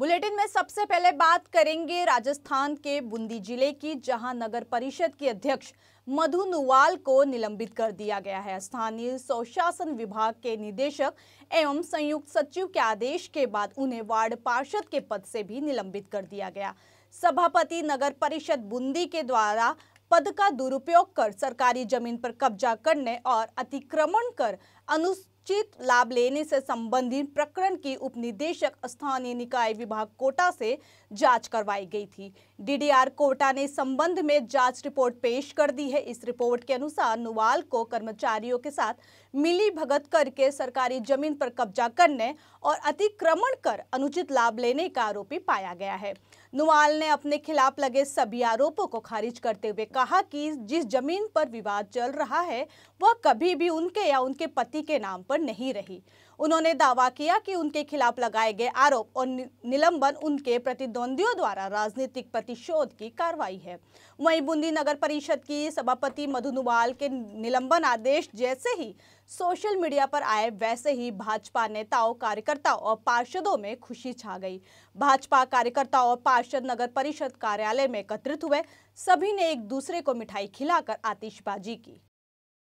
bulletin में सबसे पहले बात करेंगे राजस्थान के बूंदी जिले की जहां नगर परिषद के अध्यक्ष मधु नुवाल को निलंबित कर दिया गया है स्थानीय स्वशासन विभाग के निदेशक एवं संयुक्त सचिव के आदेश के बाद उन्हें वार्ड पार्षद के पद से भी निलंबित कर दिया गया सभापति नगर परिषद बूंदी के द्वारा पद का दुरुपयोग कर सरकारी जमीन पर कब्जा करने और अतिक्रमण कर अनु उचित लाभ लेने से संबंधित प्रकरण की उपनिदेशक स्थानीय निकाय विभाग कोटा से जांच करवाई गई थी डीडीआर कोटा ने संबंध में जांच रिपोर्ट पेश कर दी है इस रिपोर्ट के अनुसार नुवाल को कर्मचारियों के साथ मिली भगत करके सरकारी जमीन पर कब्जा करने और अतिक्रमण कर अनुचित लाभ लेने का आरोपी पाया गया है नुवाल ने अपने खिलाफ लगे सभी आरोपों को खारिज करते हुए कहा कि जिस जमीन पर विवाद चल रहा है वह कभी भी उनके या उनके पति के नाम पर पर नहीं रही उन्होंने दावा किया कि उनके खिलाफ लगाए गए आरोप और निलंबन उनके प्रतिद्वंदियों द्वारा राजनीतिक प्रतिशोध की कार्रवाई है वहीं बूंदी नगर परिषद की सभापति मधुनुवाल के निलंबन आदेश जैसे ही सोशल मीडिया पर आए वैसे ही भाजपा नेताओं कार्यकर्ताओं और पार्षदों में खुशी छा गई भाजपा कार्यकर्ताओं और पार्षद नगर परिषद कार्यालय में एकत्रित हुए सभी ने एक दूसरे को मिठाई खिलाकर आतिशबाजी की